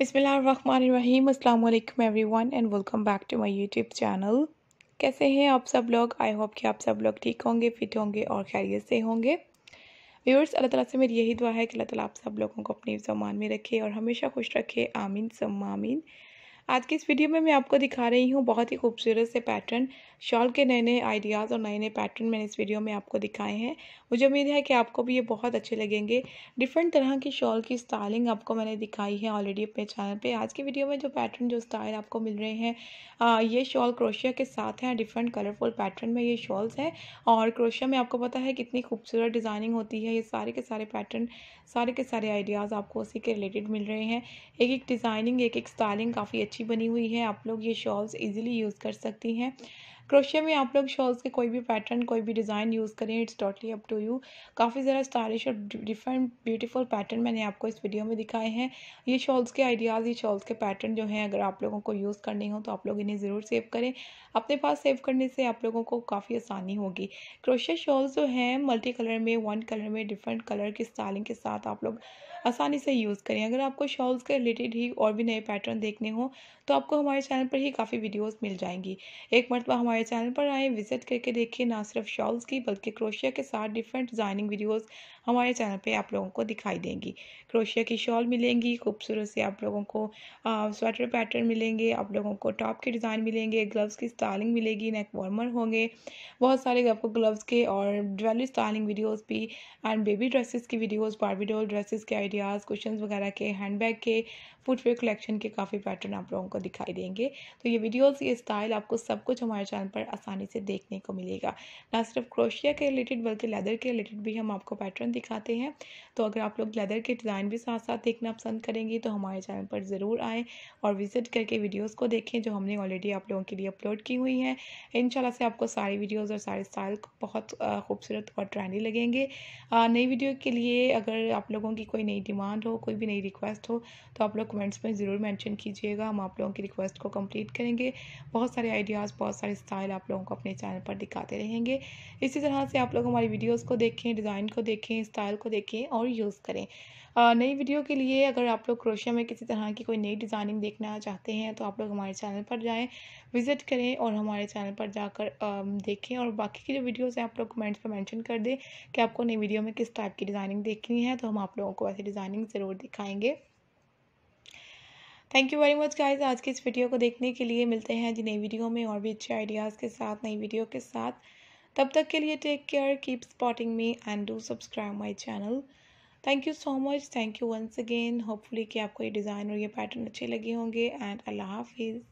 अस्सलाम वालेकुम everyone and welcome back to my YouTube channel कैसे हैं आप सब लोग आई होप कि आप सब लोग ठीक होंगे फिट होंगे और खैरियत से होंगे व्यूअर्स अल्लाह ताला से मेरी यही दुआ है कि अल्लाह ताला आप सब लोगों को अपने जमान में रखे और हमेशा खुश रखे आमीन आमीन आज की इस वीडियो में मैं आपको दिखा रही हूँ बहुत ही खूबसूरत से पैटर्न शॉल के नए नए आइडियाज़ और नए नए पैटर्न मैंने इस वीडियो में आपको दिखाए हैं मुझे उम्मीद है कि आपको भी ये बहुत अच्छे लगेंगे डिफरेंट तरह की शॉल की स्टाइलिंग आपको मैंने दिखाई है ऑलरेडी अपने चैनल पर आज की वीडियो में जो पैटर्न जो स्टाइल आपको मिल रहे हैं ये शॉल क्रोशिया के साथ हैं डिफरेंट कलरफुल पैटर्न में ये शॉल्स हैं और क्रोशिया में आपको पता है कितनी खूबसूरत डिज़ाइनिंग होती है ये सारे के सारे पैटर्न सारे के सारे आइडियाज़ आपको उसी के रिलेटेड मिल रहे हैं एक एक डिज़ाइनिंग एक एक स्टाइलिंग काफ़ी अच्छी बनी हुई है आप लोग ये शॉल्स इजीली यूज़ कर सकती हैं क्रोशिया में आप लोग शॉल्स के कोई भी पैटर्न कोई भी डिज़ाइन यूज़ करें it's totally up to you काफ़ी ज़रा स्टाइलिश और डिफरेंट ब्यूटीफुल पैटर्न मैंने आपको इस वीडियो में दिखाए हैं ये शॉल्स के आइडियाज़ ये शॉल्स के पैटर्न जो हैं अगर आप लोगों को यूज़ करने हो तो आप लोग इन्हें ज़रूर सेव करें अपने पास सेव करने से आप लोगों को काफ़ी आसानी होगी क्रोशिया शॉल्स जो हैं मल्टी कलर में वन कलर में डिफरेंट कलर की स्टाइलिंग के साथ आप लोग आसानी से यूज़ करें अगर आपको शॉल्स के रिलेटेड ही और भी नए पैटर्न देखने हो तो आपको हमारे चैनल पर ही काफ़ी वीडियोस मिल जाएंगी एक मरतबा हमारे चैनल पर आएँ विजिट करके देखिए ना सिर्फ शॉल्स की बल्कि क्रोशिया के साथ डिफरेंट डिज़ाइनिंग वीडियोज़ हमारे चैनल पर आप लोगों को दिखाई देंगी क्रोशिया की शॉल मिलेंगी खूबसूरत से आप लोगों को स्वेटर पैटर्न मिलेंगे आप लोगों को टॉप के डिज़ाइन मिलेंगे ग्लव्स की स्टाइलिंग मिलेगी नेक वार्मर होंगे बहुत सारे आपको ग्लव्स के और ज्वेलरी स्टाइलिंग वीडियोज़ भी एंड बेबी ड्रेसेस की वीडियोज़ बारबी डॉल ड्रेसेस के आइडियाज़ क्वेश्चन वगैरह के हैंडबैग के फुटवेयर कलेक्शन के काफ़ी पैटर्न आप लोगों को दिखाई देंगे तो ये वीडियोस ये स्टाइल आपको सब कुछ हमारे चैनल पर आसानी से देखने को मिलेगा ना सिर्फ क्रोशिया के रिलेटेड बल्कि लेदर के रिलेटेड भी हम आपको पैटर्न दिखाते हैं तो अगर आप लोग लेदर के डिज़ाइन भी साथ साथ देखना पसंद करेंगे तो हमारे चैनल पर ज़रूर आएँ और विज़िट करके वीडियोज़ को देखें जो हमने ऑलरेडी आप लोगों के लिए अपलोड की हुई हैं इन से आपको सारी वीडियोज़ और सारे स्टाइल बहुत खूबसूरत और ट्रेंडी लगेंगे नई वीडियो के लिए अगर आप लोगों की कोई नई डिमांड हो कोई भी नई रिक्वेस्ट हो तो आप लोग कमेंट्स में ज़रूर मेंशन कीजिएगा हम आप लोगों की रिक्वेस्ट को कंप्लीट करेंगे बहुत सारे आइडियाज़ बहुत सारे स्टाइल आप लोगों को अपने चैनल पर दिखाते रहेंगे इसी तरह से आप लोग हमारी वीडियोज़ को देखें डिज़ाइन को देखें स्टाइल को देखें और यूज़ करें नई वीडियो के लिए अगर आप लोग क्रोशिया में किसी तरह की कोई नई डिज़ाइनिंग देखना चाहते हैं तो आप लोग हमारे चैनल पर जाएँ विज़िट करें और हमारे चैनल पर जाकर देखें और बाकी की जो वीडियोज़ हैं आप लोग कमेंट्स पर मेंशन कर दें कि आपको नई वीडियो में किस टाइप की डिज़ाइनिंग देखनी है तो हम आप लोगों को वैसे डिज़ाइनिंग ज़रूर दिखाएंगे thank you very much guys आज के इस वीडियो को देखने के लिए मिलते हैं जी नई वीडियो में और भी अच्छे आइडियाज़ के साथ नई वीडियो के साथ तब तक के लिए take care keep spotting me and do subscribe my channel thank you so much thank you once again hopefully कि आपको ये डिज़ाइन और ये पैटर्न अच्छे लगे होंगे एंड अल्लाह हाफिज़